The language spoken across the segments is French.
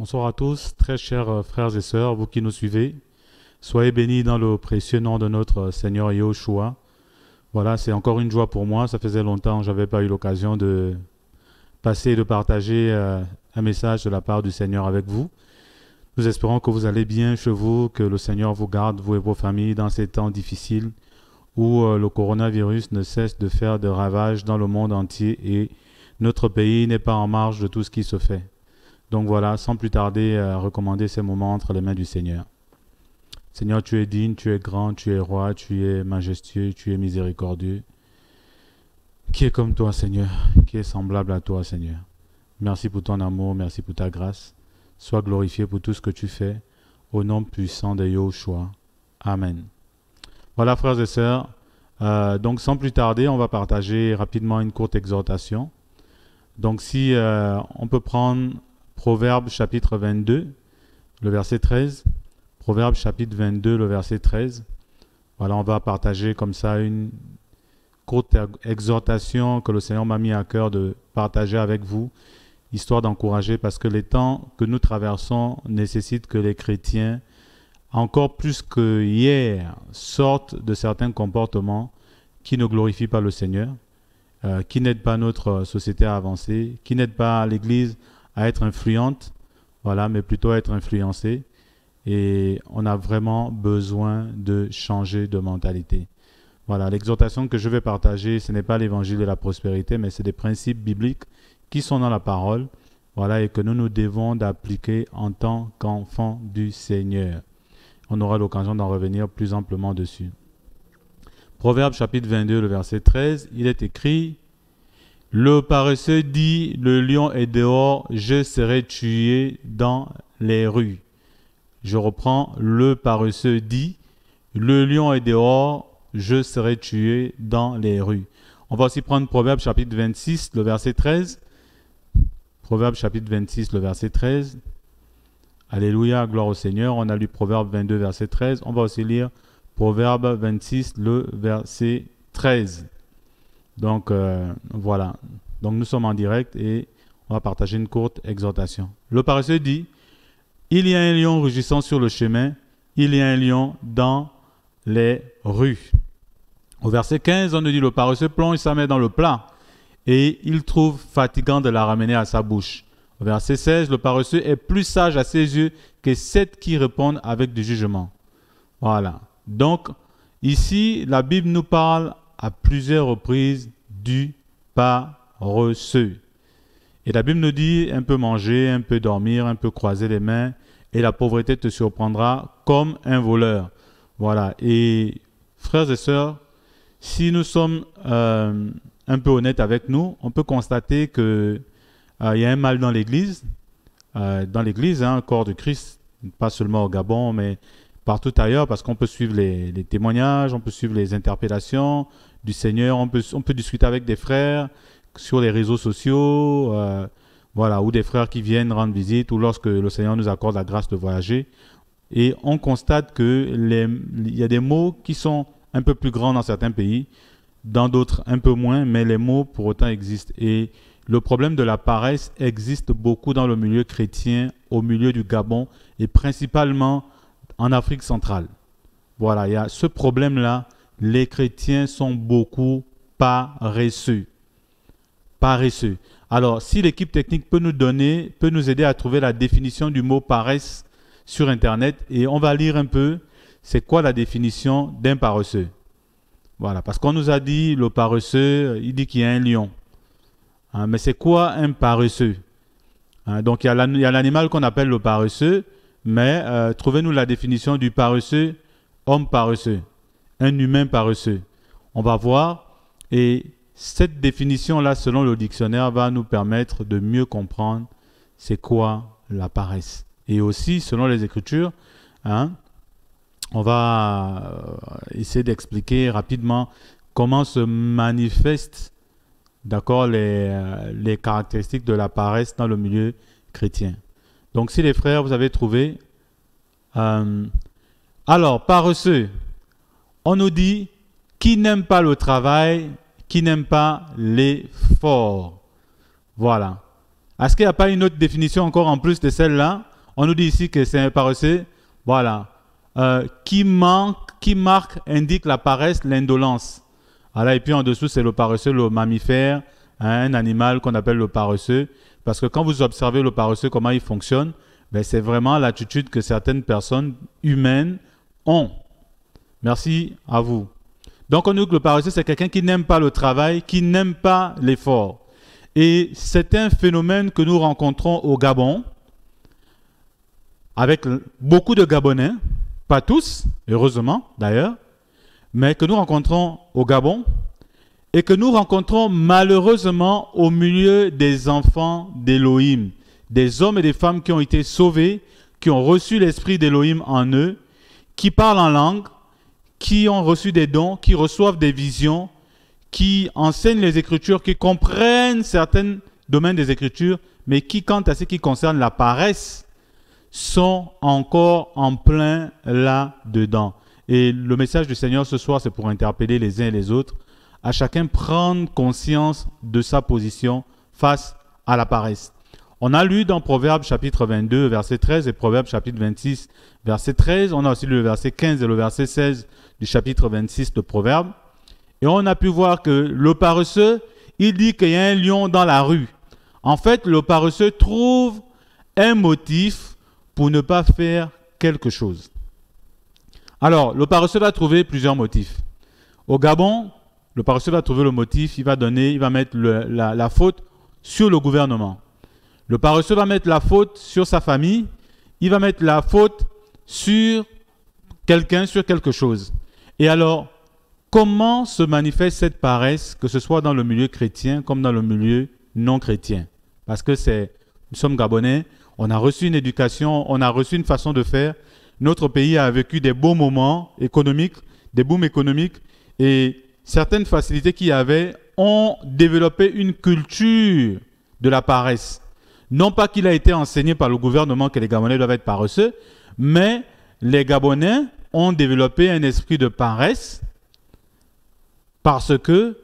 Bonsoir à tous, très chers euh, frères et sœurs, vous qui nous suivez. Soyez bénis dans le précieux nom de notre Seigneur Yahushua. Voilà, c'est encore une joie pour moi. Ça faisait longtemps que je n'avais pas eu l'occasion de passer et de partager euh, un message de la part du Seigneur avec vous. Nous espérons que vous allez bien chez vous, que le Seigneur vous garde, vous et vos familles, dans ces temps difficiles où euh, le coronavirus ne cesse de faire de ravages dans le monde entier et notre pays n'est pas en marge de tout ce qui se fait. Donc voilà, sans plus tarder, euh, recommander ces moments entre les mains du Seigneur. Seigneur, tu es digne, tu es grand, tu es roi, tu es majestueux, tu es miséricordieux. Qui est comme toi, Seigneur Qui est semblable à toi, Seigneur Merci pour ton amour, merci pour ta grâce. Sois glorifié pour tout ce que tu fais. Au nom puissant de Yahushua. Amen. Voilà, frères et sœurs. Euh, donc, sans plus tarder, on va partager rapidement une courte exhortation. Donc, si euh, on peut prendre Proverbe chapitre 22, le verset 13. Proverbe chapitre 22, le verset 13. Voilà, on va partager comme ça une courte exhortation que le Seigneur m'a mis à cœur de partager avec vous, histoire d'encourager, parce que les temps que nous traversons nécessitent que les chrétiens, encore plus que hier, sortent de certains comportements qui ne glorifient pas le Seigneur, euh, qui n'aident pas notre société à avancer, qui n'aident pas l'Église à être influente, voilà, mais plutôt à être influencée. Et on a vraiment besoin de changer de mentalité. Voilà, l'exhortation que je vais partager, ce n'est pas l'évangile de la prospérité, mais c'est des principes bibliques qui sont dans la parole, voilà, et que nous nous devons d'appliquer en tant qu'enfants du Seigneur. On aura l'occasion d'en revenir plus amplement dessus. Proverbe chapitre 22, le verset 13, il est écrit le paresseux dit, le lion est dehors, je serai tué dans les rues. Je reprends, le paresseux dit, le lion est dehors, je serai tué dans les rues. On va aussi prendre Proverbe chapitre 26, le verset 13. Proverbe chapitre 26, le verset 13. Alléluia, gloire au Seigneur. On a lu Proverbe 22, verset 13. On va aussi lire Proverbe 26, le verset 13. Donc euh, voilà. Donc nous sommes en direct et on va partager une courte exhortation. Le paresseux dit Il y a un lion rugissant sur le chemin, il y a un lion dans les rues. Au verset 15, on nous dit Le paresseux plonge sa main dans le plat et il trouve fatigant de la ramener à sa bouche. Au verset 16, le paresseux est plus sage à ses yeux que ceux qui répondent avec du jugement. Voilà. Donc, ici, la Bible nous parle à plusieurs reprises du paresseux. Et la Bible nous dit un peu manger, un peu dormir, un peu croiser les mains, et la pauvreté te surprendra comme un voleur. Voilà. Et frères et sœurs, si nous sommes euh, un peu honnêtes avec nous, on peut constater que euh, il y a un mal dans l'Église, euh, dans l'Église, hein, corps de Christ, pas seulement au Gabon, mais partout ailleurs, parce qu'on peut suivre les, les témoignages, on peut suivre les interpellations, du Seigneur. On peut, discuter avec des frères sur les réseaux sociaux, euh, voilà, ou des frères qui viennent rendre visite, ou lorsque le Seigneur nous accorde la grâce de voyager. Et on constate qu'il y a des mots qui sont un peu plus grands dans certains pays, dans d'autres un peu moins, mais les mots pour autant existent. Et le problème de la paresse existe beaucoup dans le milieu chrétien, au milieu du Gabon et principalement en Afrique centrale. Voilà, il y a ce problème-là les chrétiens sont beaucoup paresseux. Paresseux. Alors, si l'équipe technique peut nous donner, peut nous aider à trouver la définition du mot paresse sur Internet, et on va lire un peu, c'est quoi la définition d'un paresseux. Voilà, parce qu'on nous a dit, le paresseux, il dit qu'il y a un lion. Hein, mais c'est quoi un paresseux hein, Donc, il y a l'animal qu'on appelle le paresseux, mais euh, trouvez-nous la définition du paresseux, homme paresseux un humain paresseux. On va voir, et cette définition-là, selon le dictionnaire, va nous permettre de mieux comprendre c'est quoi la paresse. Et aussi, selon les Écritures, hein, on va euh, essayer d'expliquer rapidement comment se manifestent d'accord, les, euh, les caractéristiques de la paresse dans le milieu chrétien. Donc si les frères, vous avez trouvé, euh, alors paresseux, on nous dit qui n'aime pas le travail, qui n'aime pas l'effort. Voilà. Est-ce qu'il n'y a pas une autre définition encore en plus de celle-là On nous dit ici que c'est un paresseux. Voilà. Euh, qui, manque, qui marque indique la paresse, l'indolence. Voilà. Et puis en dessous, c'est le paresseux, le mammifère, hein, un animal qu'on appelle le paresseux. Parce que quand vous observez le paresseux, comment il fonctionne, ben c'est vraiment l'attitude que certaines personnes humaines ont. Merci à vous. Donc on dit que le paresseux, c'est quelqu'un qui n'aime pas le travail, qui n'aime pas l'effort. Et c'est un phénomène que nous rencontrons au Gabon, avec beaucoup de Gabonais, pas tous, heureusement d'ailleurs, mais que nous rencontrons au Gabon et que nous rencontrons malheureusement au milieu des enfants d'Élohim, des hommes et des femmes qui ont été sauvés, qui ont reçu l'esprit d'Élohim en eux, qui parlent en langue, qui ont reçu des dons, qui reçoivent des visions, qui enseignent les Écritures, qui comprennent certains domaines des Écritures, mais qui, quant à ce qui concerne la paresse, sont encore en plein là-dedans. Et le message du Seigneur ce soir, c'est pour interpeller les uns et les autres, à chacun prendre conscience de sa position face à la paresse. On a lu dans Proverbes chapitre 22, verset 13 et Proverbes chapitre 26, verset 13. On a aussi lu le verset 15 et le verset 16 du chapitre 26 de Proverbes. Et on a pu voir que le paresseux, il dit qu'il y a un lion dans la rue. En fait, le paresseux trouve un motif pour ne pas faire quelque chose. Alors, le paresseux va trouver plusieurs motifs. Au Gabon, le paresseux va trouver le motif, il va donner, il va mettre la faute sur le gouvernement. Le paresseux va mettre la faute sur sa famille, il va mettre la faute sur quelqu'un, sur quelque chose. Et alors, comment se manifeste cette paresse, que ce soit dans le milieu chrétien comme dans le milieu non chrétien Parce que c'est, nous sommes gabonais, on a reçu une éducation, on a reçu une façon de faire. Notre pays a vécu des beaux moments économiques, des booms économiques, et certaines facilités qu'il y avait ont développé une culture de la paresse. Non pas qu'il a été enseigné par le gouvernement que les Gabonais doivent être paresseux, mais les Gabonais ont développé un esprit de paresse parce que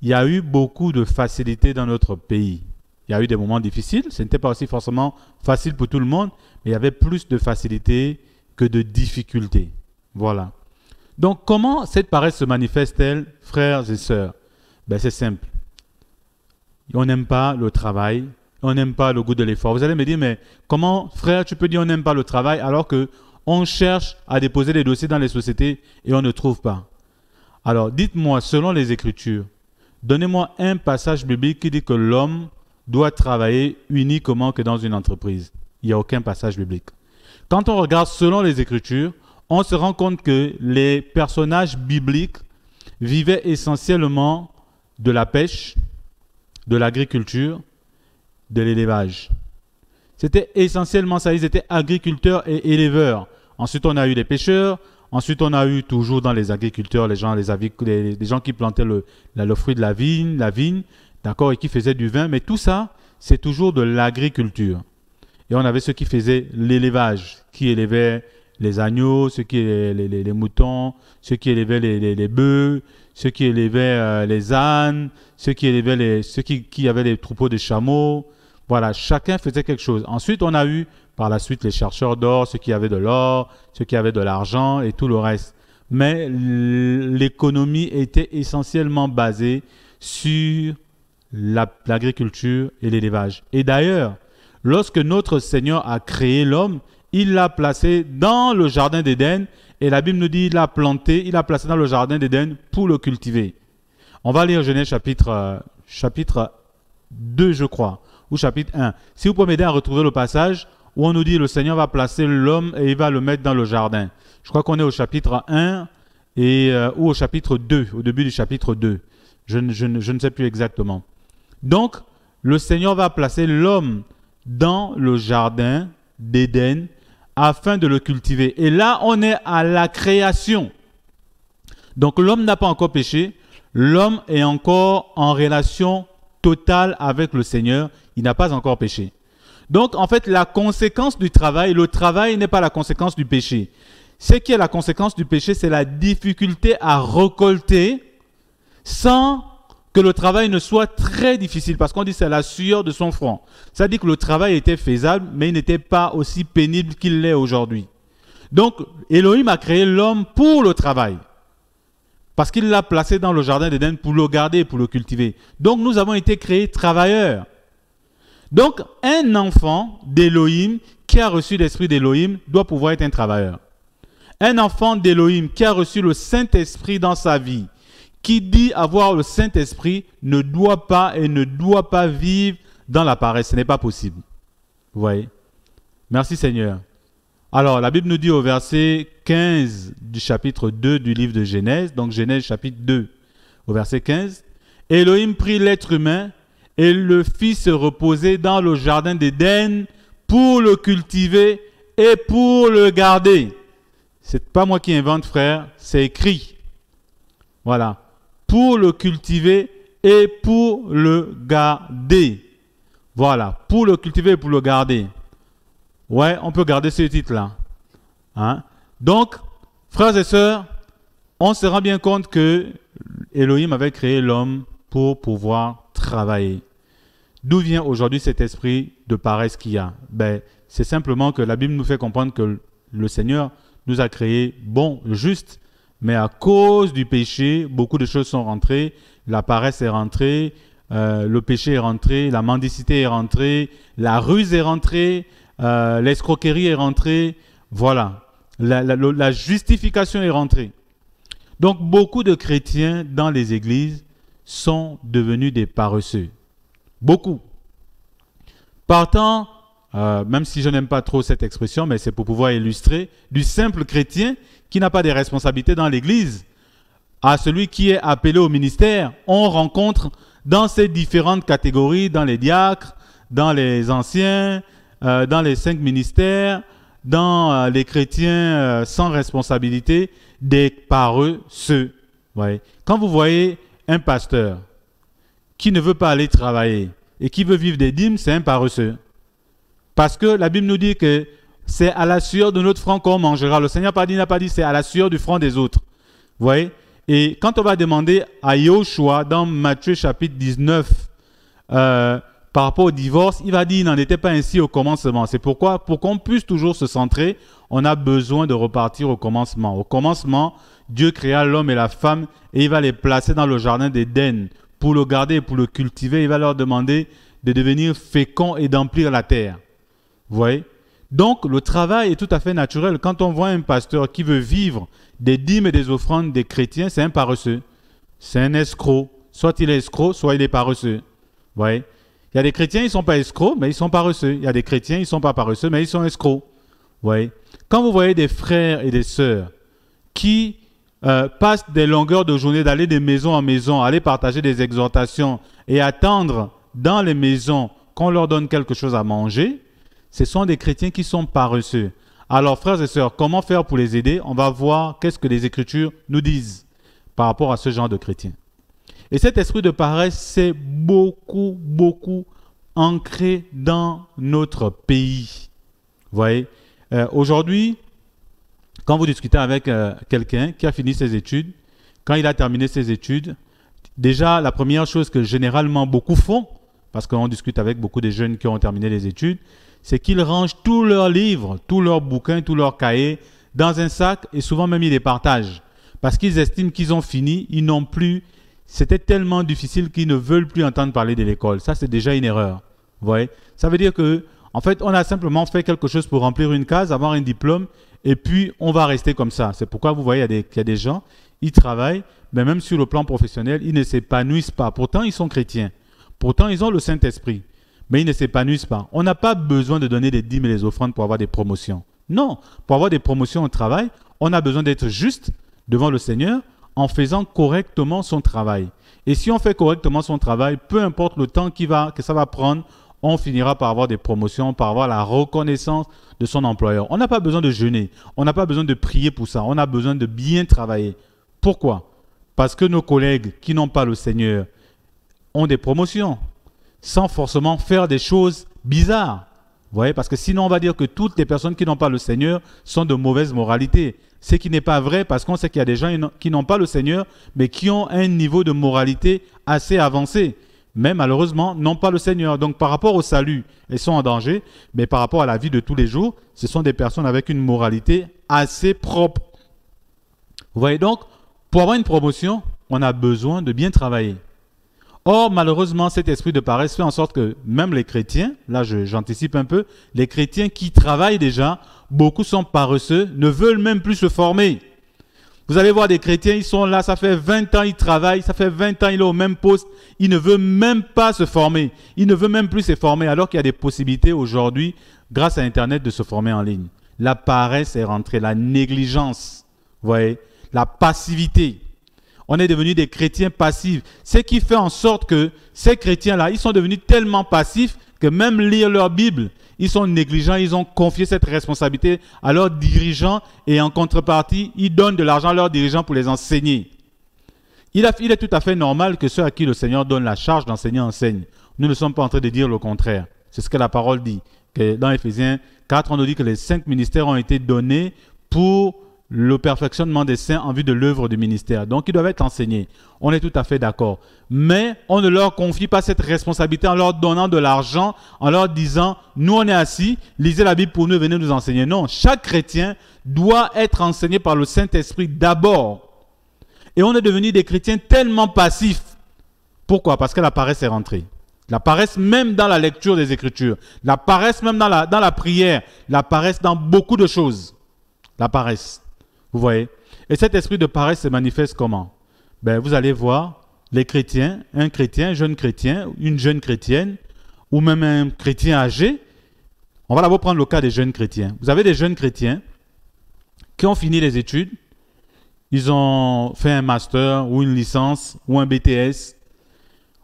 il y a eu beaucoup de facilité dans notre pays. Il y a eu des moments difficiles, ce n'était pas aussi forcément facile pour tout le monde, mais il y avait plus de facilité que de difficulté. Voilà. Donc comment cette paresse se manifeste-t-elle, frères et sœurs ben, C'est simple. On n'aime pas le travail, on n'aime pas le goût de l'effort. Vous allez me dire, mais comment, frère, tu peux dire on n'aime pas le travail alors que on cherche à déposer des dossiers dans les sociétés et on ne trouve pas. Alors, dites-moi, selon les Écritures, donnez-moi un passage biblique qui dit que l'homme doit travailler uniquement que dans une entreprise. Il n'y a aucun passage biblique. Quand on regarde selon les Écritures, on se rend compte que les personnages bibliques vivaient essentiellement de la pêche, de l'agriculture, de l'élevage. C'était essentiellement ça, ils étaient agriculteurs et éleveurs. Ensuite, on a eu les pêcheurs, ensuite, on a eu toujours dans les agriculteurs, les gens, les, gens qui plantaient le, le, fruit de la vigne, la vigne, d'accord, et qui faisaient du vin, mais tout ça, c'est toujours de l'agriculture. Et on avait ceux qui faisaient l'élevage, qui élevaient les agneaux, ceux qui les, les, moutons, ceux qui élevaient les, bœufs, ceux qui élevaient euh, les ânes, ceux qui élevaient les, ceux qui, qui avaient les troupeaux de chameaux, voilà, chacun faisait quelque chose. Ensuite, on a eu par la suite les chercheurs d'or, ceux qui avaient de l'or, ceux qui avaient de l'argent et tout le reste. Mais l'économie était essentiellement basée sur l'agriculture et l'élevage. Et d'ailleurs, lorsque notre Seigneur a créé l'homme, il l'a placé dans le jardin d'Éden et la Bible nous dit il l'a planté, il l'a placé dans le jardin d'Éden pour le cultiver. On va lire Genèse chapitre, euh, chapitre 2, je crois ou chapitre 1. Si vous pouvez m'aider à retrouver le passage où on nous dit le Seigneur va placer l'homme et il va le mettre dans le jardin. Je crois qu'on est au chapitre 1 et, euh, ou au chapitre 2, au début du chapitre 2. Je, je ne sais plus exactement. Donc, le Seigneur va placer l'homme dans le jardin d'Éden afin de le cultiver. Et là, on est à la création. Donc l'homme n'a pas encore péché, l'homme est encore en relation total avec le Seigneur, il n'a pas encore péché. Donc en fait, la conséquence du travail, le travail n'est pas la conséquence du péché. Ce qui est la conséquence du péché, c'est la difficulté à récolter sans que le travail ne soit très difficile, parce qu'on dit c'est la sueur de son front. Ça dit que le travail était faisable, mais il n'était pas aussi pénible qu'il l'est aujourd'hui. Donc, Elohim a créé l'homme pour le travail parce qu'il l'a placé dans le jardin d'Éden pour le garder, pour le cultiver. Donc nous avons été créés travailleurs. Donc un enfant d'Élohim qui a reçu l'esprit d'Élohim doit pouvoir être un travailleur. Un enfant d'Élohim qui a reçu le Saint-Esprit dans sa vie, qui dit avoir le Saint-Esprit, ne doit pas et ne doit pas vivre dans la paresse. Ce n'est pas possible. Vous voyez Merci Seigneur. Alors, la Bible nous dit au verset 15 du chapitre 2 du livre de Genèse, donc Genèse chapitre 2, au verset 15, Elohim prit l'être humain et le fit se reposer dans le jardin d'Éden pour le cultiver et pour le garder. C'est pas moi qui invente, frère, c'est écrit. Voilà. Pour le cultiver et pour le garder. Voilà. Pour le cultiver et pour le garder. Ouais, on peut garder ce titre-là. Hein? Donc, frères et sœurs, on se rend bien compte que Elohim avait créé l'homme pour pouvoir travailler. D'où vient aujourd'hui cet esprit de paresse qu'il y a ben, C'est simplement que la Bible nous fait comprendre que le Seigneur nous a créés bon, juste, mais à cause du péché, beaucoup de choses sont rentrées, la paresse est rentrée, euh, le péché est rentré, la mendicité est rentrée, la ruse est rentrée, euh, l'escroquerie est rentrée, voilà, la, justification est rentrée. Donc beaucoup de chrétiens dans les églises sont devenus des paresseux. Beaucoup. Partant, euh, même si je n'aime pas trop cette expression, mais c'est pour pouvoir illustrer, du simple chrétien qui n'a pas des responsabilités dans l'église à celui qui est appelé au ministère, on rencontre dans ces différentes catégories, dans les diacres, dans les anciens, euh, dans les cinq ministères, dans euh, les chrétiens euh, sans responsabilité, des paresseux. Ouais. Quand vous voyez un pasteur qui ne veut pas aller travailler et qui veut vivre des dîmes, c'est un paresseux. Parce que la Bible nous dit que c'est à la sueur de notre front qu'on mangera. Le Seigneur n'a pas dit, c'est à la sueur du front des autres. Vous Et quand on va demander à Yoshua dans Matthieu chapitre 19, euh, par rapport au divorce, il va dire il n'en était pas ainsi au commencement. C'est pourquoi, pour qu'on puisse toujours se centrer, on a besoin de repartir au commencement. Au commencement, Dieu créa l'homme et la femme et il va les placer dans le jardin d'Éden pour le garder, pour le cultiver. Il va leur demander de devenir féconds et d'emplir la terre. Vous voyez Donc, le travail est tout à fait naturel. Quand on voit un pasteur qui veut vivre des dîmes et des offrandes des chrétiens, c'est un paresseux. C'est un escroc. Soit il est escroc, soit il est paresseux. Vous voyez il y a des chrétiens, ils ne sont pas escrocs, mais ils sont paresseux. Il y a des chrétiens, ils ne sont pas paresseux, mais ils sont escrocs. Quand vous voyez des frères et des sœurs qui euh, passent des longueurs de journée d'aller de maison en maison, aller partager des exhortations et attendre dans les maisons qu'on leur donne quelque chose à manger, ce sont des chrétiens qui sont paresseux. Alors, frères et sœurs, comment faire pour les aider On va voir qu'est-ce que les Écritures nous disent par rapport à ce genre de chrétiens. Et cet esprit de paresse s'est beaucoup, beaucoup ancré dans notre pays. Vous voyez, euh, aujourd'hui, quand vous discutez avec euh, quelqu'un qui a fini ses études, quand il a terminé ses études, déjà la première chose que généralement beaucoup font, parce qu'on discute avec beaucoup de jeunes qui ont terminé les études, c'est qu'ils rangent tous leurs livres, tous leurs bouquins, tous leurs cahiers dans un sac et souvent même ils les partagent. Parce qu'ils estiment qu'ils ont fini, ils n'ont plus c'était tellement difficile qu'ils ne veulent plus entendre parler de l'école. Ça, c'est déjà une erreur. Vous voyez Ça veut dire que, en fait, on a simplement fait quelque chose pour remplir une case, avoir un diplôme, et puis on va rester comme ça. C'est pourquoi vous voyez il y, y, a des gens, ils travaillent, mais même sur le plan professionnel, ils ne s'épanouissent pas. Pourtant, ils sont chrétiens. Pourtant, ils ont le Saint-Esprit. Mais ils ne s'épanouissent pas. On n'a pas besoin de donner des dîmes et des offrandes pour avoir des promotions. Non, pour avoir des promotions au travail, on a besoin d'être juste devant le Seigneur en faisant correctement son travail. Et si on fait correctement son travail, peu importe le temps qui va, que ça va prendre, on finira par avoir des promotions, par avoir la reconnaissance de son employeur. On n'a pas besoin de jeûner, on n'a pas besoin de prier pour ça, on a besoin de bien travailler. Pourquoi Parce que nos collègues qui n'ont pas le Seigneur ont des promotions, sans forcément faire des choses bizarres. Vous voyez, parce que sinon on va dire que toutes les personnes qui n'ont pas le Seigneur sont de mauvaise moralité ce qui n'est pas vrai parce qu'on sait qu'il y a des gens qui n'ont pas le Seigneur, mais qui ont un niveau de moralité assez avancé. Mais malheureusement, n'ont pas le Seigneur. Donc par rapport au salut, ils sont en danger, mais par rapport à la vie de tous les jours, ce sont des personnes avec une moralité assez propre. Vous voyez donc, pour avoir une promotion, on a besoin de bien travailler. Or, malheureusement, cet esprit de paresse fait en sorte que même les chrétiens, là j'anticipe un peu, les chrétiens qui travaillent déjà beaucoup sont paresseux, ne veulent même plus se former. Vous allez voir des chrétiens, ils sont là, ça fait 20 ans, ils travaillent, ça fait 20 ans, ils sont au même poste, ils ne veulent même pas se former, ils ne veulent même plus se former, alors qu'il y a des possibilités aujourd'hui, grâce à Internet, de se former en ligne. La paresse est rentrée, la négligence, voyez, la passivité. On est devenu des chrétiens passifs, ce qui fait en sorte que ces chrétiens-là, ils sont devenus tellement passifs que même lire leur Bible, ils sont négligents, ils ont confié cette responsabilité à leurs dirigeants et en contrepartie, ils donnent de l'argent à leurs dirigeants pour les enseigner. Il, est tout à fait normal que ceux à qui le Seigneur donne la charge d'enseigner enseignent. Nous ne sommes pas en train de dire le contraire. C'est ce que la parole dit. Que dans Ephésiens 4, on nous dit que les cinq ministères ont été donnés pour le perfectionnement des saints en vue de l'œuvre du ministère. Donc ils doivent être enseignés. On est tout à fait d'accord. Mais on ne leur confie pas cette responsabilité en leur donnant de l'argent, en leur disant, nous on est assis, lisez la Bible pour nous, venez nous enseigner. Non, chaque chrétien doit être enseigné par le Saint-Esprit d'abord. Et on est devenu des chrétiens tellement passifs. Pourquoi Parce que la paresse est rentrée. La paresse même dans la lecture des Écritures. La paresse même dans la, dans la prière. La paresse dans beaucoup de choses. La paresse. Vous voyez Et cet esprit de paresse se manifeste comment ben, Vous allez voir les chrétiens, un chrétien, un jeune chrétien, une jeune chrétienne, ou même un chrétien âgé. On va d'abord prendre le cas des jeunes chrétiens. Vous avez des jeunes chrétiens qui ont fini les études, ils ont fait un master ou une licence ou un BTS,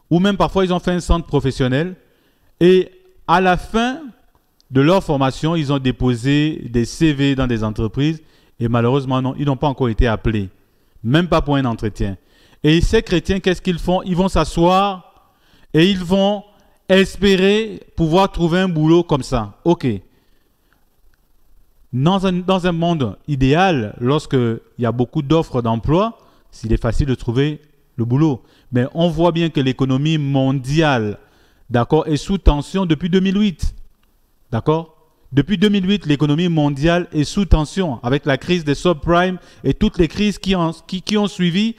ou même parfois ils ont fait un centre professionnel, et à la fin de leur formation, ils ont déposé des CV dans des entreprises et malheureusement, non, ils n'ont pas encore été appelés. Même pas pour un entretien. Et ces chrétiens, qu'est-ce qu'ils font Ils vont s'asseoir et ils vont espérer pouvoir trouver un boulot comme ça. OK. Dans un, monde idéal, lorsqu'il y a beaucoup d'offres d'emploi, s'il est facile de trouver le boulot. Mais on voit bien que l'économie mondiale, d'accord, est sous tension depuis 2008. D'accord depuis 2008, l'économie mondiale est sous tension avec la crise des subprimes et toutes les crises qui, ont suivi.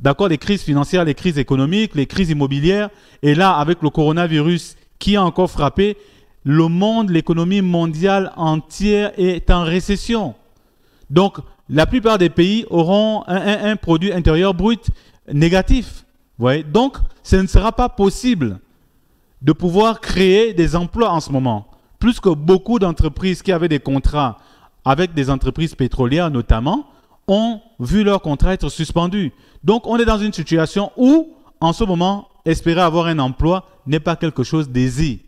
D'accord, les crises financières, les crises économiques, les crises immobilières. Et là, avec le coronavirus qui a encore frappé, le monde, l'économie mondiale entière est en récession. Donc, la plupart des pays auront un, produit intérieur brut négatif. Voyez Donc, ce ne sera pas possible de pouvoir créer des emplois en ce moment plus que beaucoup d'entreprises qui avaient des contrats avec des entreprises pétrolières notamment, ont vu leurs contrats être suspendus. Donc on est dans une situation où, en ce moment, espérer avoir un emploi n'est pas quelque chose d'aisé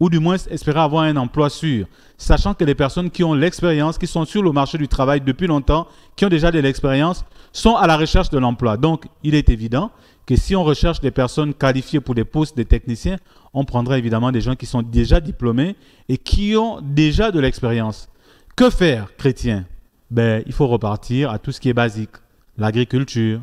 ou du moins espérer avoir un emploi sûr, sachant que les personnes qui ont l'expérience, qui sont sur le marché du travail depuis longtemps, qui ont déjà de l'expérience, sont à la recherche de l'emploi. Donc, il est évident que si on recherche des personnes qualifiées pour des postes de techniciens, on prendra évidemment des gens qui sont déjà diplômés et qui ont déjà de l'expérience. Que faire, chrétien ben, Il faut repartir à tout ce qui est basique. L'agriculture,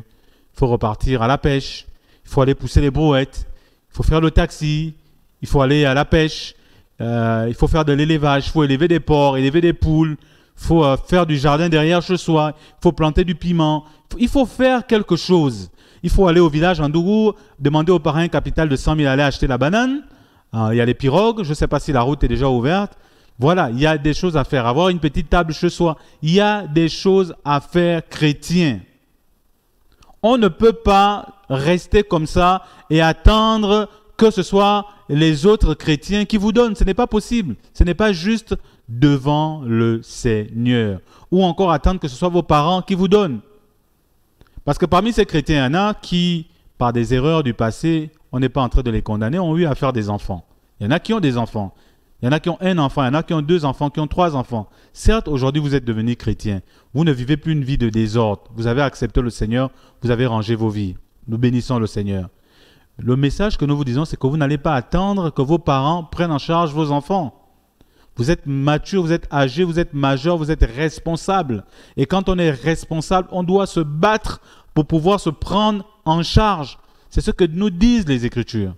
il faut repartir à la pêche, il faut aller pousser les brouettes, il faut faire le taxi, il faut aller à la pêche, euh, il faut faire de l'élevage, il faut élever des porcs, élever des poules, il faut euh, faire du jardin derrière chez soi, il faut planter du piment, il faut faire quelque chose. Il faut aller au village en Andourou, demander au parrain capital de 100 000 aller acheter la banane. Euh, il y a les pirogues, je ne sais pas si la route est déjà ouverte. Voilà, il y a des choses à faire. Avoir une petite table chez soi, il y a des choses à faire chrétiens. On ne peut pas rester comme ça et attendre que ce soit les autres chrétiens qui vous donnent. Ce n'est pas possible. Ce n'est pas juste devant le Seigneur. Ou encore attendre que ce soit vos parents qui vous donnent. Parce que parmi ces chrétiens, il y en a qui, par des erreurs du passé, on n'est pas en train de les condamner, ont eu à faire des enfants. Il y en a qui ont des enfants. Il y en a qui ont un enfant, il y en a qui ont deux enfants, qui ont trois enfants. Certes, aujourd'hui, vous êtes devenus chrétiens. Vous ne vivez plus une vie de désordre. Vous avez accepté le Seigneur, vous avez rangé vos vies. Nous bénissons le Seigneur. Le message que nous vous disons, c'est que vous n'allez pas attendre que vos parents prennent en charge vos enfants. Vous êtes mature, vous êtes âgé, vous êtes majeur, vous êtes responsable. Et quand on est responsable, on doit se battre pour pouvoir se prendre en charge. C'est ce que nous disent les Écritures.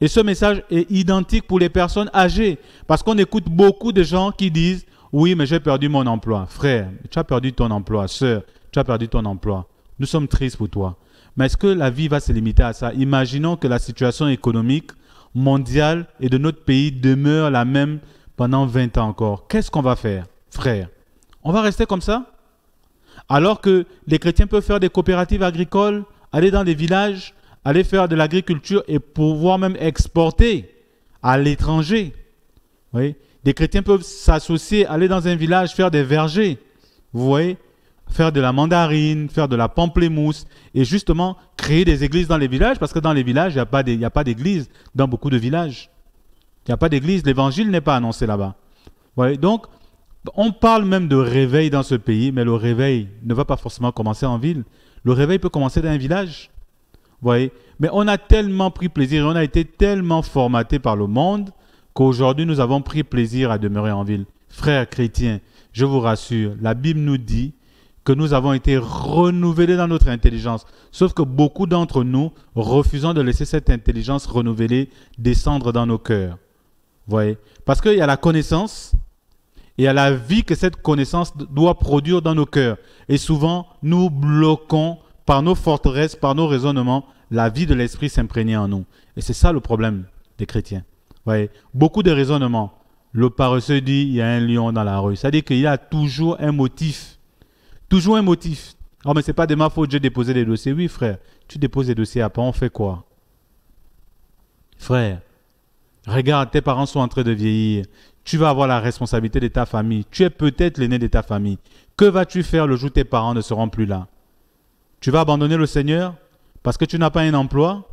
Et ce message est identique pour les personnes âgées, parce qu'on écoute beaucoup de gens qui disent, oui, mais j'ai perdu mon emploi. Frère, tu as perdu ton emploi. Sœur, tu as perdu ton emploi. Nous sommes tristes pour toi. Mais est-ce que la vie va se limiter à ça Imaginons que la situation économique mondiale et de notre pays demeure la même pendant 20 ans encore. Qu'est-ce qu'on va faire, frère On va rester comme ça Alors que les chrétiens peuvent faire des coopératives agricoles, aller dans des villages, aller faire de l'agriculture et pouvoir même exporter à l'étranger. Oui. Des chrétiens peuvent s'associer, aller dans un village, faire des vergers. Vous voyez faire de la mandarine, faire de la pamplemousse et justement créer des églises dans les villages parce que dans les villages, il n'y a pas d'église dans beaucoup de villages. Il n'y a pas d'église, l'évangile n'est pas annoncé là-bas. donc, on parle même de réveil dans ce pays, mais le réveil ne va pas forcément commencer en ville. Le réveil peut commencer dans un village. Voyez Mais on a tellement pris plaisir, on a été tellement formaté par le monde qu'aujourd'hui nous avons pris plaisir à demeurer en ville. Frères chrétiens, je vous rassure, la Bible nous dit que nous avons été renouvelés dans notre intelligence. Sauf que beaucoup d'entre nous refusons de laisser cette intelligence renouvelée descendre dans nos cœurs. Voyez Parce qu'il y a la connaissance et il y a la vie que cette connaissance doit produire dans nos cœurs. Et souvent, nous bloquons par nos forteresses, par nos raisonnements, la vie de l'esprit s'imprégner en nous. Et c'est ça le problème des chrétiens. Voyez Beaucoup de raisonnements. Le paresseux dit il y a un lion dans la rue. C'est-à-dire qu'il y a toujours un motif Toujours un motif. Oh, mais c'est pas de ma faute, j'ai déposé les dossiers. Oui, frère, tu déposes les dossiers, après on fait quoi Frère, regarde, tes parents sont en train de vieillir. Tu vas avoir la responsabilité de ta famille. Tu es peut-être l'aîné de ta famille. Que vas-tu faire le jour où tes parents ne seront plus là Tu vas abandonner le Seigneur parce que tu n'as pas un emploi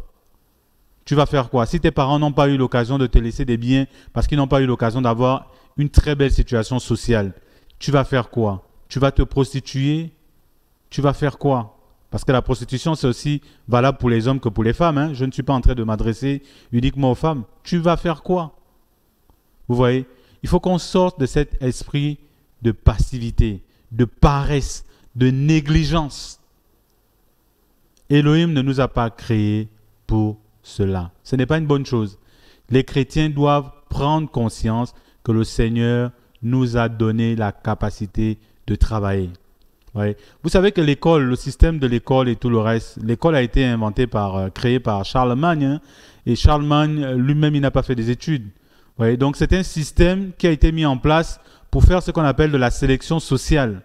Tu vas faire quoi Si tes parents n'ont pas eu l'occasion de te laisser des biens parce qu'ils n'ont pas eu l'occasion d'avoir une très belle situation sociale, tu vas faire quoi tu vas te prostituer, tu vas faire quoi Parce que la prostitution, c'est aussi valable pour les hommes que pour les femmes. Hein. Je ne suis pas en train de m'adresser uniquement aux femmes. Tu vas faire quoi Vous voyez Il faut qu'on sorte de cet esprit de passivité, de paresse, de négligence. Elohim ne nous a pas créés pour cela. Ce n'est pas une bonne chose. Les chrétiens doivent prendre conscience que le Seigneur nous a donné la capacité de travailler. Ouais. Vous savez que l'école, le système de l'école et tout le reste, l'école a été inventée par, euh, créée par Charlemagne. Hein. et Charlemagne euh, lui-même, il n'a pas fait des études. donc c'est un système qui a été mis en place pour faire ce qu'on appelle de la sélection sociale.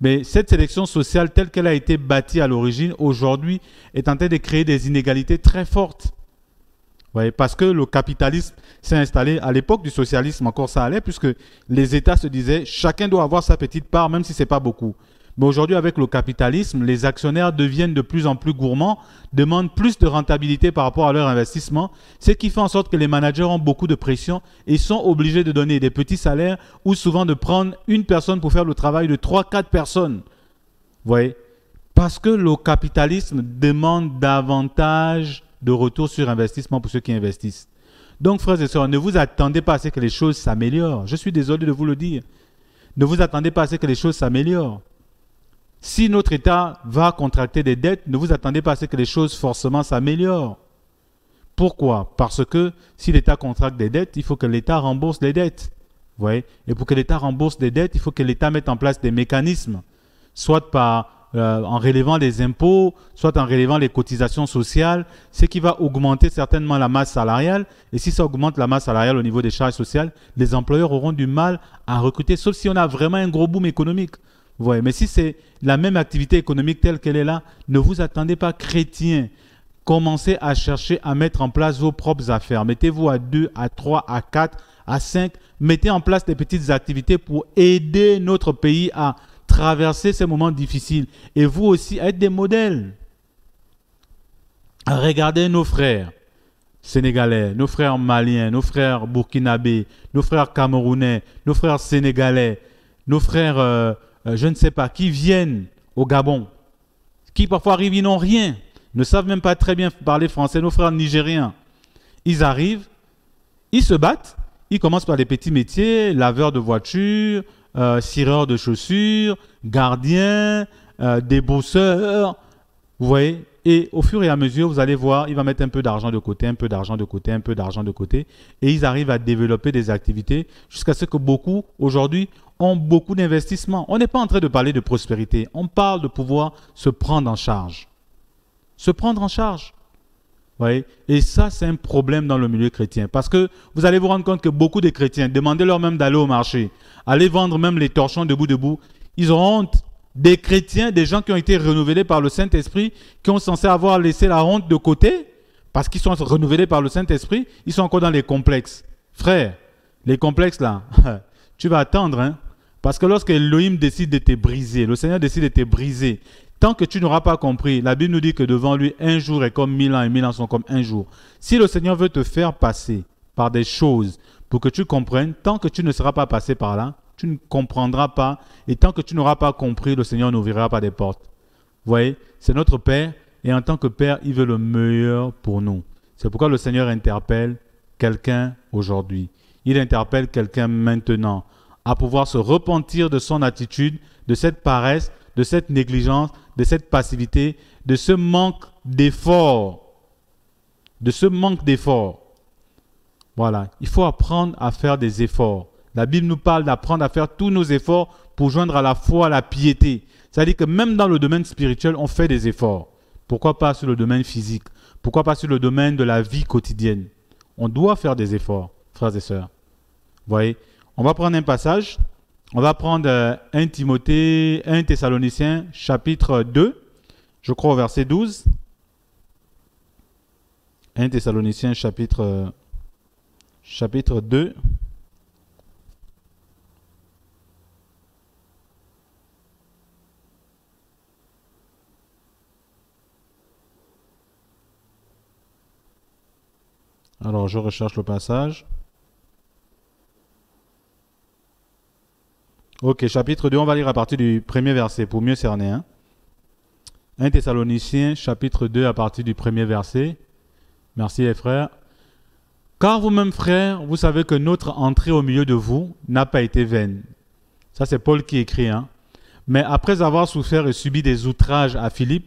Mais cette sélection sociale telle qu'elle a été bâtie à l'origine, aujourd'hui, est en train de créer des inégalités très fortes parce que le capitalisme s'est installé à l'époque du socialisme, encore ça allait, puisque les États se disaient chacun doit avoir sa petite part, même si ce n'est pas beaucoup. Mais aujourd'hui, avec le capitalisme, les actionnaires deviennent de plus en plus gourmands, demandent plus de rentabilité par rapport à leur investissement, ce qui fait en sorte que les managers ont beaucoup de pression et sont obligés de donner des petits salaires ou souvent de prendre une personne pour faire le travail de 3-4 personnes. Vous voyez Parce que le capitalisme demande davantage de retour sur investissement pour ceux qui investissent. Donc, frères et sœurs, ne vous attendez pas à ce que les choses s'améliorent. Je suis désolé de vous le dire. Ne vous attendez pas à ce que les choses s'améliorent. Si notre État va contracter des dettes, ne vous attendez pas à ce que les choses forcément s'améliorent. Pourquoi Parce que si l'État contracte des dettes, il faut que l'État rembourse les dettes. Vous voyez Et pour que l'État rembourse des dettes, il faut que l'État mette en place des mécanismes, soit par euh, en relevant les impôts, soit en relevant les cotisations sociales, ce qui va augmenter certainement la masse salariale. Et si ça augmente la masse salariale au niveau des charges sociales, les employeurs auront du mal à recruter, sauf si on a vraiment un gros boom économique. Ouais, mais si c'est la même activité économique telle qu'elle est là, ne vous attendez pas chrétiens, Commencez à chercher à mettre en place vos propres affaires. Mettez-vous à 2, à 3, à 4, à 5. Mettez en place des petites activités pour aider notre pays à traverser ces moments difficiles et vous aussi être des modèles. Regardez nos frères sénégalais, nos frères maliens, nos frères burkinabés, nos frères camerounais, nos frères sénégalais, nos frères, euh, euh, je ne sais pas, qui viennent au Gabon, qui parfois arrivent, ils n'ont rien, ne savent même pas très bien parler français, nos frères nigériens. Ils arrivent, ils se battent, ils commencent par des petits métiers, laveurs de voitures, cireurs euh, de chaussures, gardiens, euh, des Vous voyez Et au fur et à mesure, vous allez voir, il va mettre un peu d'argent de côté, un peu d'argent de côté, un peu d'argent de côté. Et ils arrivent à développer des activités jusqu'à ce que beaucoup, aujourd'hui, ont beaucoup d'investissements. On n'est pas en train de parler de prospérité. On parle de pouvoir se prendre en charge. Se prendre en charge. Et ça, c'est un problème dans le milieu chrétien. Parce que vous allez vous rendre compte que beaucoup de chrétiens, demandez-leur même d'aller au marché, aller vendre même les torchons debout debout, ils ont honte. Des chrétiens, des gens qui ont été renouvelés par le Saint-Esprit, qui ont censé avoir laissé la honte de côté, parce qu'ils sont renouvelés par le Saint-Esprit, ils sont encore dans les complexes. Frère, les complexes là, tu vas attendre, hein. Parce que lorsque Elohim décide de te briser, le Seigneur décide de te briser, Tant que tu n'auras pas compris, la Bible nous dit que devant lui, un jour est comme mille ans et mille ans sont comme un jour. Si le Seigneur veut te faire passer par des choses pour que tu comprennes, tant que tu ne seras pas passé par là, tu ne comprendras pas. Et tant que tu n'auras pas compris, le Seigneur n'ouvrira pas des portes. voyez, c'est notre Père. Et en tant que Père, il veut le meilleur pour nous. C'est pourquoi le Seigneur interpelle quelqu'un aujourd'hui. Il interpelle quelqu'un maintenant à pouvoir se repentir de son attitude, de cette paresse, de cette négligence, de cette passivité, de ce manque d'effort. De ce manque d'effort. Voilà, il faut apprendre à faire des efforts. La Bible nous parle d'apprendre à faire tous nos efforts pour joindre à la foi à la piété. C'est-à-dire que même dans le domaine spirituel, on fait des efforts. Pourquoi pas sur le domaine physique Pourquoi pas sur le domaine de la vie quotidienne On doit faire des efforts, frères et sœurs. Vous voyez On va prendre un passage. On va prendre 1 euh, Timothée, 1 Thessaloniciens, chapitre 2, je crois au verset 12. 1 Thessaloniciens, chapitre, euh, chapitre 2. Alors, je recherche le passage. Ok, chapitre 2, on va lire à partir du premier verset pour mieux cerner. 1 hein. Thessaloniciens, chapitre 2, à partir du premier verset. Merci les frères. Car vous-même, frères, vous savez que notre entrée au milieu de vous n'a pas été vaine. Ça, c'est Paul qui écrit. Hein. Mais après avoir souffert et subi des outrages à Philippe,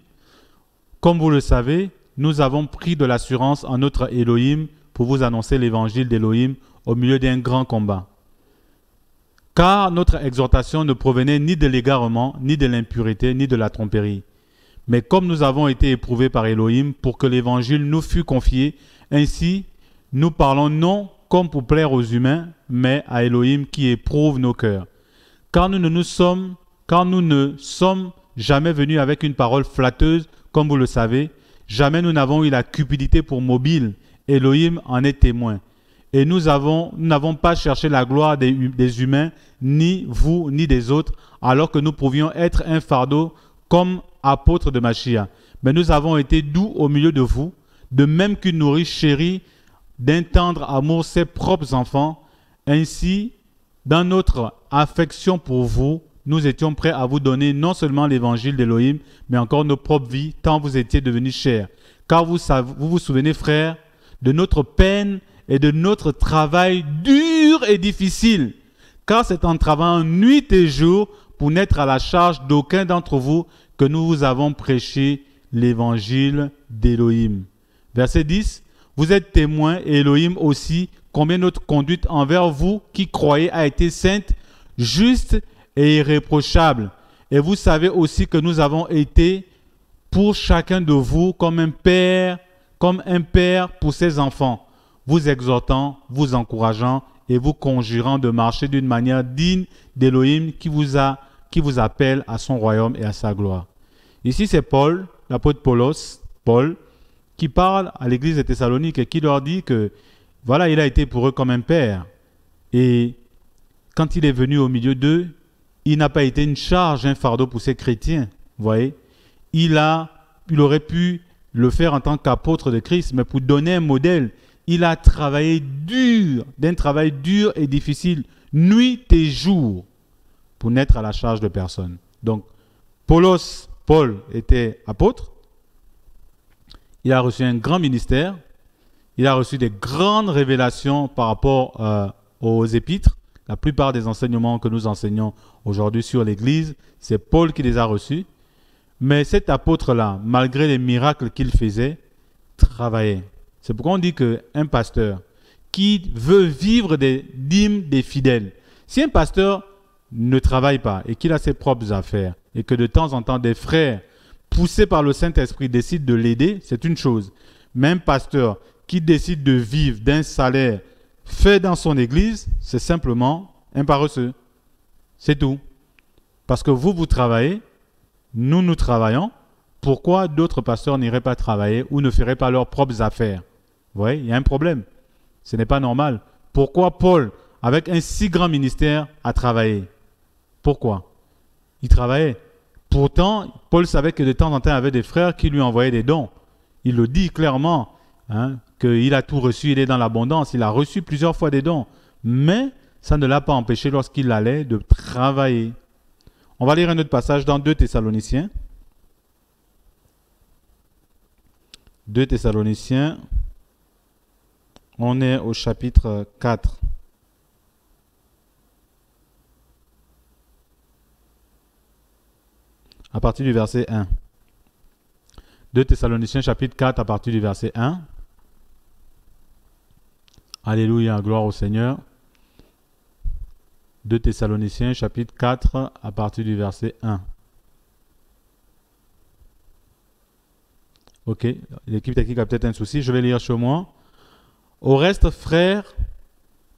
comme vous le savez, nous avons pris de l'assurance en notre Elohim pour vous annoncer l'évangile d'Elohim au milieu d'un grand combat car notre exhortation ne provenait ni de l'égarement, ni de l'impurité, ni de la tromperie. Mais comme nous avons été éprouvés par Elohim pour que l'Évangile nous fût confié, ainsi nous parlons non comme pour plaire aux humains, mais à Elohim qui éprouve nos cœurs. Car nous ne sommes, car nous ne sommes jamais venus avec une parole flatteuse, comme vous le savez, jamais nous n'avons eu la cupidité pour mobile. Elohim en est témoin et nous n'avons pas cherché la gloire des, humains, ni vous, ni des autres, alors que nous pouvions être un fardeau comme apôtres de Machia. Mais nous avons été doux au milieu de vous, de même qu'une nourrice chérie d'un tendre amour ses propres enfants. Ainsi, dans notre affection pour vous, nous étions prêts à vous donner non seulement l'évangile d'Élohim, mais encore nos propres vies, tant vous étiez devenus chers. Car vous, vous vous souvenez, frères, de notre peine et de notre travail dur et difficile, car c'est en travaillant nuit et jour pour n'être à la charge d'aucun d'entre vous que nous vous avons prêché l'évangile d'Élohim. Verset 10. Vous êtes témoins, et Elohim aussi, combien notre conduite envers vous qui croyez a été sainte, juste et irréprochable. Et vous savez aussi que nous avons été pour chacun de vous comme un père, comme un père pour ses enfants vous exhortant, vous encourageant et vous conjurant de marcher d'une manière digne d'Élohim qui vous a qui vous appelle à son royaume et à sa gloire. Ici, c'est Paul, l'apôtre Paulos, Paul, qui parle à l'église de Thessalonique et qui leur dit que, voilà, il a été pour eux comme un père. Et quand il est venu au milieu d'eux, il n'a pas été une charge, un fardeau pour ces chrétiens. Vous voyez il, a, il aurait pu le faire en tant qu'apôtre de Christ, mais pour donner un modèle il a travaillé dur, d'un travail dur et difficile, nuit et jour, pour n'être à la charge de personne. Donc, Paulos, Paul était apôtre, il a reçu un grand ministère, il a reçu des grandes révélations par rapport euh, aux épîtres. La plupart des enseignements que nous enseignons aujourd'hui sur l'Église, c'est Paul qui les a reçus. Mais cet apôtre-là, malgré les miracles qu'il faisait, travaillait, c'est pourquoi on dit qu'un pasteur qui veut vivre des dîmes des fidèles, si un pasteur ne travaille pas et qu'il a ses propres affaires et que de temps en temps des frères poussés par le Saint-Esprit décident de l'aider, c'est une chose. Mais un pasteur qui décide de vivre d'un salaire fait dans son église, c'est simplement un paresseux. C'est tout. Parce que vous, vous travaillez, nous, nous travaillons. Pourquoi d'autres pasteurs n'iraient pas travailler ou ne feraient pas leurs propres affaires vous voyez, il y a un problème. Ce n'est pas normal. Pourquoi Paul, avec un si grand ministère, a travaillé Pourquoi Il travaillait. Pourtant, Paul savait que de temps en temps, il avait des frères qui lui envoyaient des dons. Il le dit clairement, hein, qu'il a tout reçu, il est dans l'abondance, il a reçu plusieurs fois des dons. Mais ça ne l'a pas empêché lorsqu'il allait de travailler. On va lire un autre passage dans 2 Thessaloniciens. 2 Thessaloniciens on est au chapitre 4. À partir du verset 1. 2 Thessaloniciens chapitre 4 à partir du verset 1. Alléluia, gloire au Seigneur. 2 Thessaloniciens chapitre 4 à partir du verset 1. Ok, l'équipe technique a peut-être un souci, je vais lire chez moi. Au reste, frères,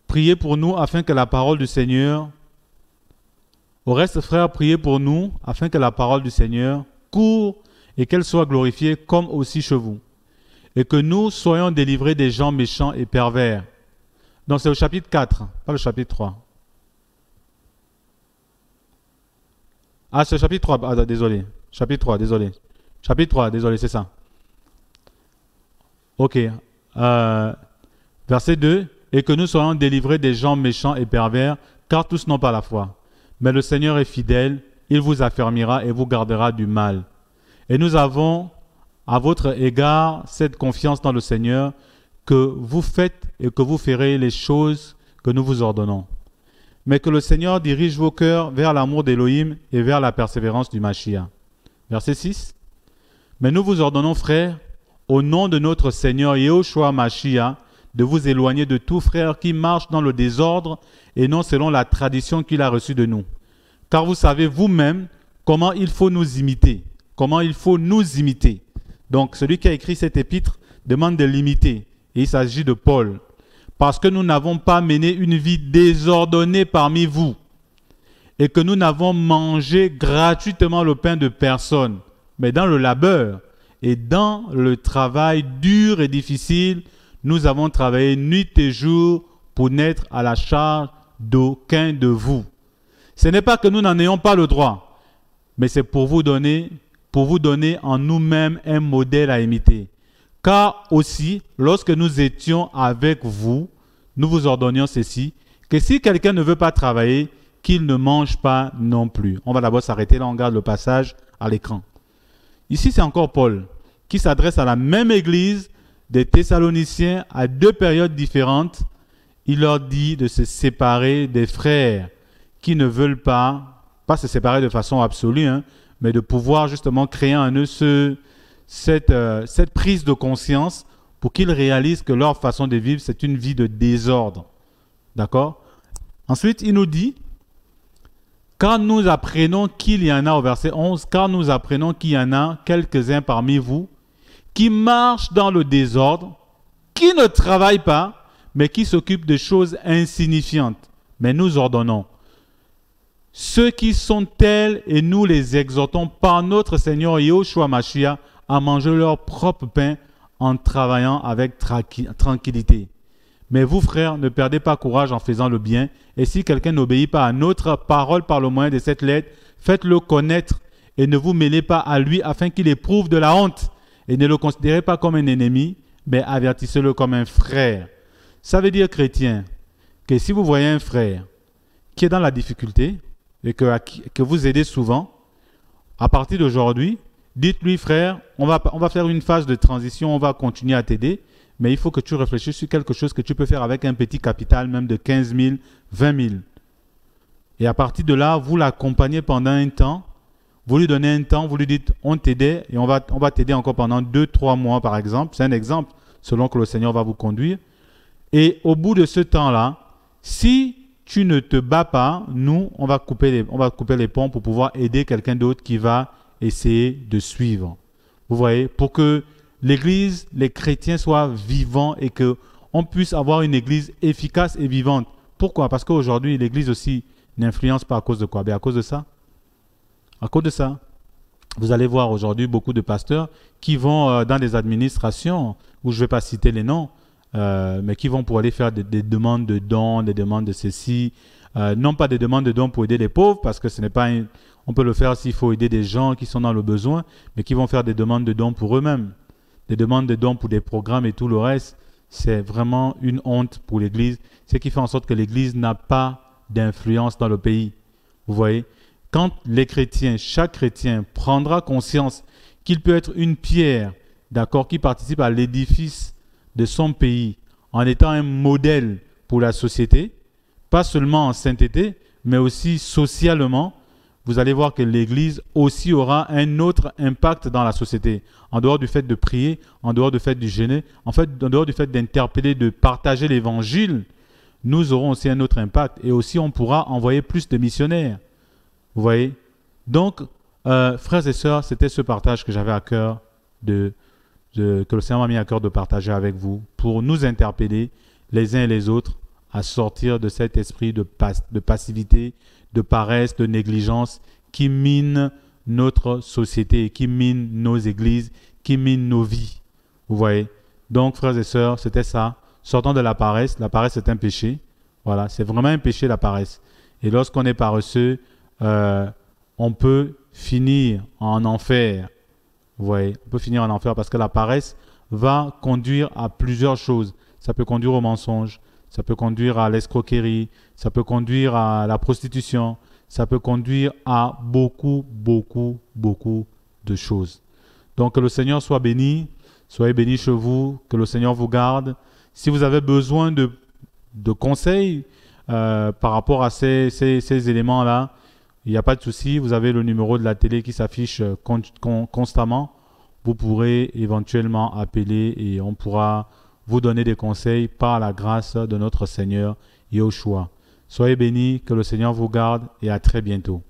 priez pour nous afin que la parole du Seigneur, au reste, frères, priez pour nous afin que la parole du Seigneur court et qu'elle soit glorifiée comme aussi chez vous, et que nous soyons délivrés des gens méchants et pervers. Donc c'est au chapitre 4, pas le chapitre 3. Ah, c'est chapitre 3, ah, désolé. Chapitre 3, désolé. Chapitre 3, désolé, c'est ça. Ok. Euh, Verset 2, et que nous soyons délivrés des gens méchants et pervers, car tous n'ont pas la foi. Mais le Seigneur est fidèle, il vous affermira et vous gardera du mal. Et nous avons à votre égard cette confiance dans le Seigneur que vous faites et que vous ferez les choses que nous vous ordonnons. Mais que le Seigneur dirige vos cœurs vers l'amour d'Élohim et vers la persévérance du machia Verset 6. Mais nous vous ordonnons, frères, au nom de notre Seigneur Yehoshua Mashiach, de vous éloigner de tout frère qui marche dans le désordre et non selon la tradition qu'il a reçue de nous. Car vous savez vous-même comment il faut nous imiter, comment il faut nous imiter. Donc celui qui a écrit cet épître demande de l'imiter, et il s'agit de Paul, parce que nous n'avons pas mené une vie désordonnée parmi vous, et que nous n'avons mangé gratuitement le pain de personne, mais dans le labeur et dans le travail dur et difficile nous avons travaillé nuit et jour pour n'être à la charge d'aucun de vous. Ce n'est pas que nous n'en ayons pas le droit, mais c'est pour vous donner, pour vous donner en nous-mêmes un modèle à imiter. Car aussi, lorsque nous étions avec vous, nous vous ordonnions ceci, que si quelqu'un ne veut pas travailler, qu'il ne mange pas non plus. On va d'abord s'arrêter là, on garde le passage à l'écran. Ici, c'est encore Paul qui s'adresse à la même église des Thessaloniciens à deux périodes différentes, il leur dit de se séparer des frères qui ne veulent pas, pas se séparer de façon absolue, hein, mais de pouvoir justement créer en eux ce, euh, cette, prise de conscience pour qu'ils réalisent que leur façon de vivre, c'est une vie de désordre. D'accord Ensuite, il nous dit, Quand nous apprenons qu'il y en a, au verset 11, Quand nous apprenons qu'il y en a quelques-uns parmi vous qui marche dans le désordre, qui ne travaille pas, mais qui s'occupe de choses insignifiantes. Mais nous ordonnons. Ceux qui sont tels, et nous les exhortons par notre Seigneur Yahushua Mashiach, à manger leur propre pain en travaillant avec tranquillité. Mais vous, frères, ne perdez pas courage en faisant le bien, et si quelqu'un n'obéit pas à notre parole par le moyen de cette lettre, faites-le connaître, et ne vous mêlez pas à lui afin qu'il éprouve de la honte et ne le considérez pas comme un ennemi, mais avertissez-le comme un frère. Ça veut dire, chrétien, que si vous voyez un frère qui est dans la difficulté et que, que vous aidez souvent, à partir d'aujourd'hui, dites-lui, frère, on va, on va faire une phase de transition, on va continuer à t'aider, mais il faut que tu réfléchisses sur quelque chose que tu peux faire avec un petit capital, même de 15 000, 20 000. Et à partir de là, vous l'accompagnez pendant un temps vous lui donnez un temps, vous lui dites on t'aidait et on va, on va t'aider encore pendant 2-3 mois par exemple. C'est un exemple selon que le Seigneur va vous conduire. Et au bout de ce temps-là, si tu ne te bats pas, nous, on va couper les, on va couper les ponts pour pouvoir aider quelqu'un d'autre qui va essayer de suivre. Vous voyez, pour que l'Église, les chrétiens soient vivants et que on puisse avoir une Église efficace et vivante. Pourquoi Parce qu'aujourd'hui, l'Église aussi n'influence pas à cause de quoi ben À cause de ça. À cause de ça, vous allez voir aujourd'hui beaucoup de pasteurs qui vont euh, dans des administrations, où je ne vais pas citer les noms, euh, mais qui vont pour aller faire des, demandes de dons, des demandes de ceci, euh, non pas des demandes de dons pour aider les pauvres, parce que ce n'est pas, on peut le faire s'il faut aider des gens qui sont dans le besoin, mais qui vont faire des demandes de dons pour eux-mêmes, des demandes de dons pour des programmes et tout le reste. C'est vraiment une honte pour l'Église, ce qui fait en sorte que l'Église n'a pas d'influence dans le pays. Vous voyez quand les chrétiens, chaque chrétien prendra conscience qu'il peut être une pierre, d'accord, qui participe à l'édifice de son pays en étant un modèle pour la société, pas seulement en sainteté, mais aussi socialement, vous allez voir que l'Église aussi aura un autre impact dans la société, en dehors du fait de prier, en dehors du fait de gêner, en fait, en dehors du fait d'interpeller, de partager l'Évangile, nous aurons aussi un autre impact et aussi on pourra envoyer plus de missionnaires. Vous voyez Donc, euh, frères et sœurs, c'était ce partage que j'avais à cœur de, que le Seigneur m'a mis à cœur de partager avec vous pour nous interpeller les uns et les autres à sortir de cet esprit de, de passivité, de paresse, de négligence qui mine notre société, qui mine nos églises, qui mine nos vies. Vous voyez Donc, frères et sœurs, c'était ça. Sortant de la paresse, la paresse est un péché. Voilà, c'est vraiment un péché la paresse. Et lorsqu'on est paresseux, euh, on peut finir en enfer. Vous voyez, on peut finir en enfer parce que la paresse va conduire à plusieurs choses. Ça peut conduire au mensonge, ça peut conduire à l'escroquerie, ça peut conduire à la prostitution, ça peut conduire à beaucoup, beaucoup, beaucoup de choses. Donc que le Seigneur soit béni, soyez béni chez vous, que le Seigneur vous garde. Si vous avez besoin de, de conseils euh, par rapport à ces éléments-là, il n'y a pas de souci, vous avez le numéro de la télé qui s'affiche euh, constamment. Vous pourrez éventuellement appeler et on pourra vous donner des conseils par la grâce de notre Seigneur Yahushua. Soyez bénis, que le Seigneur vous garde et à très bientôt.